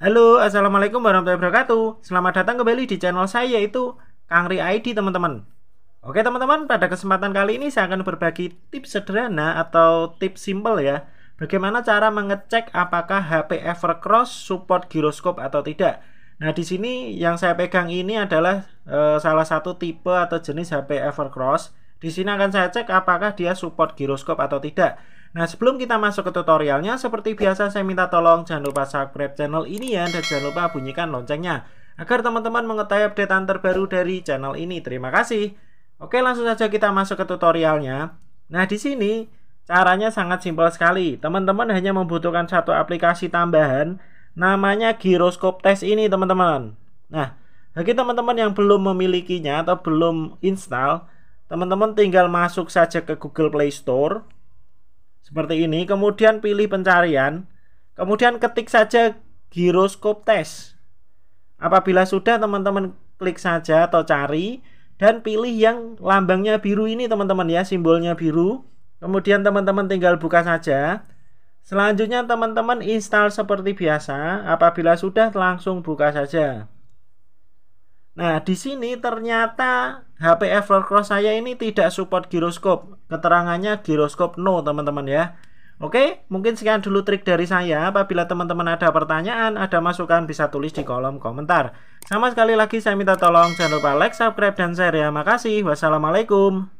Halo, Assalamualaikum warahmatullahi wabarakatuh. Selamat datang kembali di channel saya yaitu Kangri ID teman-teman. Oke teman-teman, pada kesempatan kali ini saya akan berbagi tips sederhana atau tips simple ya. Bagaimana cara mengecek apakah HP Evercross support giroskop atau tidak. Nah, di sini yang saya pegang ini adalah e, salah satu tipe atau jenis HP Evercross. Di sini akan saya cek apakah dia support giroskop atau tidak. Nah sebelum kita masuk ke tutorialnya, seperti biasa saya minta tolong jangan lupa subscribe channel ini ya dan jangan lupa bunyikan loncengnya agar teman-teman mengetahui update terbaru dari channel ini. Terima kasih. Oke langsung saja kita masuk ke tutorialnya. Nah di sini caranya sangat simpel sekali. Teman-teman hanya membutuhkan satu aplikasi tambahan namanya Gyroscope Test ini teman-teman. Nah bagi teman-teman yang belum memilikinya atau belum install, teman-teman tinggal masuk saja ke Google Play Store seperti ini, kemudian pilih pencarian, kemudian ketik saja giroskop test. Apabila sudah teman-teman klik saja atau cari dan pilih yang lambangnya biru ini teman-teman ya, simbolnya biru. Kemudian teman-teman tinggal buka saja. Selanjutnya teman-teman install seperti biasa, apabila sudah langsung buka saja. Nah, di sini ternyata HP Evercross saya ini tidak support giroskop. Keterangannya giroskop no, teman-teman ya. Oke, mungkin sekian dulu trik dari saya. Apabila teman-teman ada pertanyaan, ada masukan, bisa tulis di kolom komentar. Sama sekali lagi saya minta tolong jangan lupa like, subscribe, dan share ya. Makasih. Wassalamualaikum.